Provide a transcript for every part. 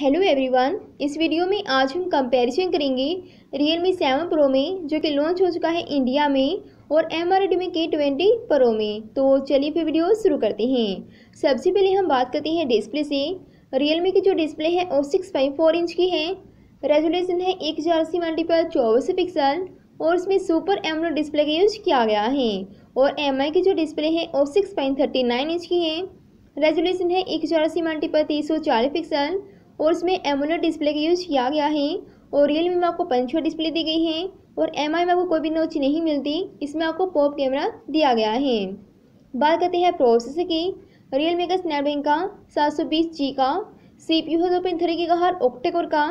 hello everyone इस video में आज हम कंपैरिजन करेंगे रियल मी सेवन प्रो में जो कि लॉन्च हो चुका है इंडिया में और एम आर में के ट्वेंटी प्रो में तो चलिए फिर वीडियो शुरू करते हैं सबसे पहले हम बात करते हैं डिस्प्ले से रियल मी की जो डिस्प्ले है वो सिक्स पॉइंट फोर इंच की है रेजोल्यूशन है एक हज़ार अस्सी पर चौबीस पिक्सल और इसमें सुपर एमरो डिस्प्ले का यूज किया गया है और एम की जो डिस्प्ले है वो six point thirty nine inch की है रेजोल्यूशन है एक हज़ार अस्सी पर तीन सौ चालीस पिक्सल और इसमें एमोलेड डिस्प्ले का यूज़ किया गया है और रियलमी में आपको पंचो डिस्प्ले दी गई है और एम में आपको कोई भी नोच नहीं मिलती इसमें आपको पॉप कैमरा दिया गया है बात करते हैं प्रोसेसर की रियल मी का स्नैपड्रैगन का सात सौ बीस जी का सी पी यू है दो पॉइंट थ्री का हर ऑक्टेकोर का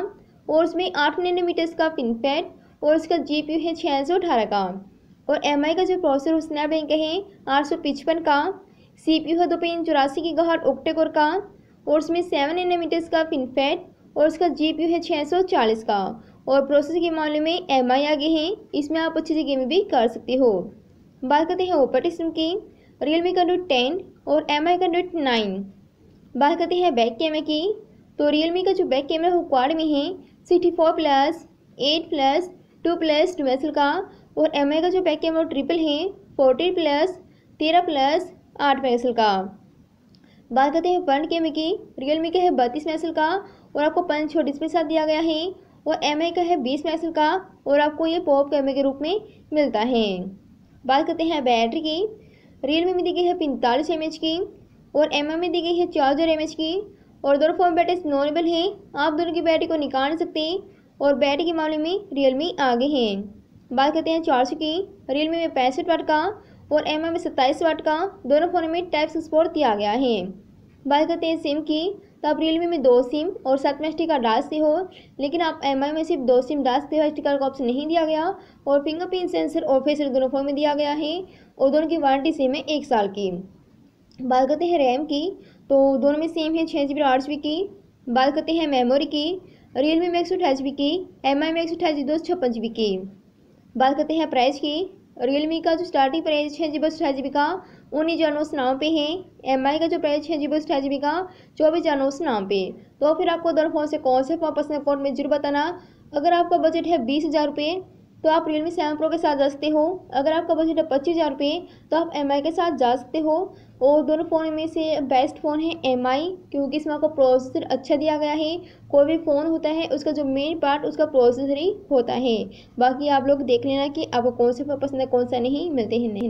और उसमें आठ नैनोमीटर्स का पिन पैड और उसका जी पी यू है छः सौ अठारह का और एम आई का जो प्रोसेसर है स्नैपड्रैगन का है आठ सौ पचपन का सी पी यू है दो पॉइंट चौरासी की गहर ऑक्टेकोर का और उसमें सेवन एनामीटर्स का फिनफेट और उसका जी पी है छः सौ चालीस का और प्रोसेस के मामले में एम आई आगे हैं इसमें आप अच्छी से गेमिंग भी कर सकते हो बात करते हैं ओपर सिस्टम की रियलमी का नोट टेन और एम आई का नोट नाइन बात करते हैं बैक कैमरे की तो रियलमी का जो बैक कैमरा वो क्वाड में है sixty four plus eight plus two plus twelve का और एम आई का जो बैक कैमरा ट्रिपल है फोर्टी प्लस तेरह प्लस आठ मेगापिक्सल का बात करते हैं वन कैमरे की रियल मी का है बत्तीस मेगापिक्सल का और आपको पंच छोटे डिस्प्ले साथ दिया गया है और एम का है बीस मैसल का और आपको ये पॉप कैमरे के रूप में मिलता है बात करते हैं बैटरी की रियल मी में दी गई है पैंतालीस एम की और एम में दी गई है चार एम की और दोनों फोन बैटरी नॉर्मल हैं आप दोनों की बैटरी को निकाल नहीं सकते और बैटरी के मामले में रियल मी आगे हैं बात करते हैं चार्ज की रियल मी में पैंसठ वाट का और एम में सत्ताईस वाट का दोनों फ़ोन में टाइप सपोर्ट दिया गया है बात करते हैं सिम की तो आप रियलमी में दो सिम और साथ में एस कार्ड डाल सकते हो लेकिन आप एम में सिर्फ दो सिम डाल सकते हो एस कार्ड का ऑप्शन नहीं दिया गया और फिंगरप्रिंट सेंसर और फेसर दोनों फ़ोन में दिया गया है और दोनों की वारंटी सिम है एक साल की बात करते हैं रैम की तो दोनों में सेम है छः जी बी आठ जी बी की बात करते हैं मेमोरी की रियल मी में एक सौ अठाईस जी बी की एम आई में एक सौ अठाईस दो सौ छप्पन जी बी की बात करते हैं प्राइस की रियलमी का जो स्टार्टिंग प्राइस है जी बस छः जी बी का उन्नीस हज़ार नौ सौ पे है एम आई का जो प्राइस छः जी बस छः जी बी का चौबीस हज़ार नौ सौ पे तो फिर आपको दोनों फ़ोन से कौन से फ़ोन पसंद अकाउंट में जरूर बताना अगर आपका बजट है बीस हज़ार रुपये तो आप रियलमी सेवन प्रो के साथ जा सकते हो अगर आपका बजट है पच्चीस हज़ार रुपये तो आप एम के साथ जा सकते हो और दोनों फ़ोन में से बेस्ट फ़ोन है एम क्योंकि इसमें आपको प्रोसेसर अच्छा दिया गया है कोई भी फ़ोन होता है उसका जो मेन पार्ट उसका प्रोसेसर ही होता है बाकी आप लोग देख लेना कि आपको कौन से फ़ोन पसंद है कौन सा नहीं मिलते हैं नहीं